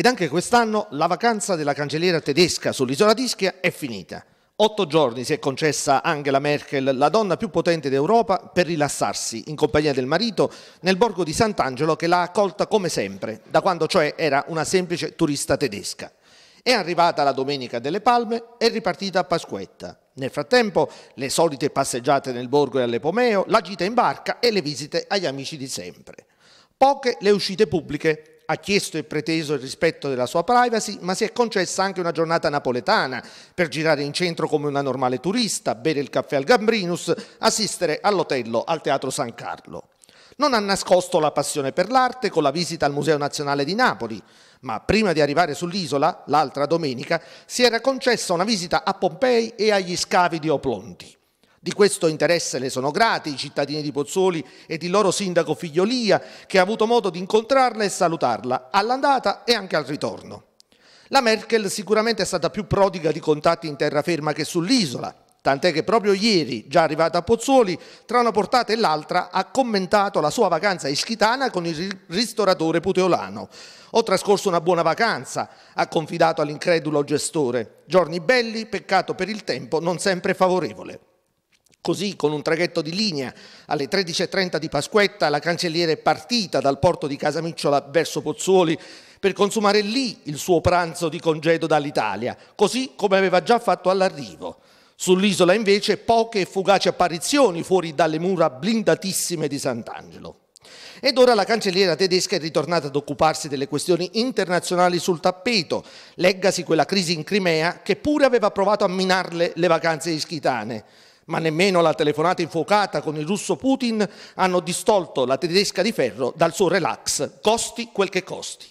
Ed anche quest'anno la vacanza della cancelliera tedesca sull'isola d'Ischia è finita. Otto giorni si è concessa Angela Merkel, la donna più potente d'Europa, per rilassarsi in compagnia del marito nel borgo di Sant'Angelo che l'ha accolta come sempre, da quando cioè era una semplice turista tedesca. È arrivata la domenica delle Palme e ripartita a Pasquetta. Nel frattempo le solite passeggiate nel borgo e all'Epomeo, la gita in barca e le visite agli amici di sempre. Poche le uscite pubbliche, ha chiesto e preteso il rispetto della sua privacy, ma si è concessa anche una giornata napoletana per girare in centro come una normale turista, bere il caffè al Gambrinus, assistere all'Otello al Teatro San Carlo. Non ha nascosto la passione per l'arte con la visita al Museo Nazionale di Napoli, ma prima di arrivare sull'isola, l'altra domenica, si era concessa una visita a Pompei e agli scavi di Oplonti. Di questo interesse le sono grati i cittadini di Pozzuoli ed il loro sindaco Figliolia, che ha avuto modo di incontrarla e salutarla all'andata e anche al ritorno. La Merkel sicuramente è stata più prodiga di contatti in terraferma che sull'isola, tant'è che proprio ieri, già arrivata a Pozzuoli, tra una portata e l'altra ha commentato la sua vacanza ischitana con il ristoratore puteolano. Ho trascorso una buona vacanza, ha confidato all'incredulo gestore. Giorni belli, peccato per il tempo non sempre favorevole. Così, con un traghetto di linea, alle 13.30 di Pasquetta, la cancelliera è partita dal porto di Casamicciola verso Pozzuoli per consumare lì il suo pranzo di congedo dall'Italia, così come aveva già fatto all'arrivo. Sull'isola invece poche e fugaci apparizioni fuori dalle mura blindatissime di Sant'Angelo. Ed ora la cancelliera tedesca è ritornata ad occuparsi delle questioni internazionali sul tappeto, leggasi quella crisi in Crimea che pure aveva provato a minarle le vacanze ischitane ma nemmeno la telefonata infuocata con il russo Putin hanno distolto la tedesca di ferro dal suo relax, costi quel che costi.